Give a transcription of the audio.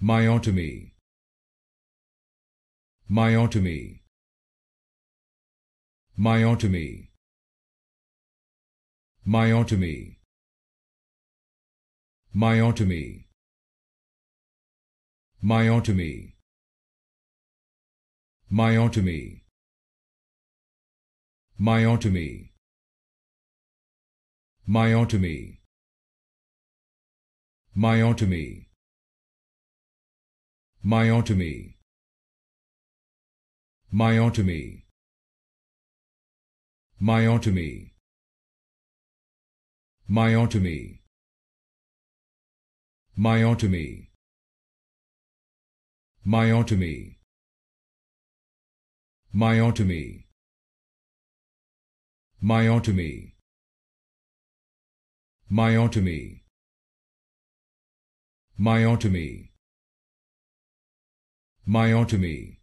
myotomy myotomy myotomy myotomy myotomy myotomy myotomy myotomy myotomy myotomy myotomy myotomy myotomy myotomy myotomy myotomy myotomy myotomy myotomy myotomy myotomy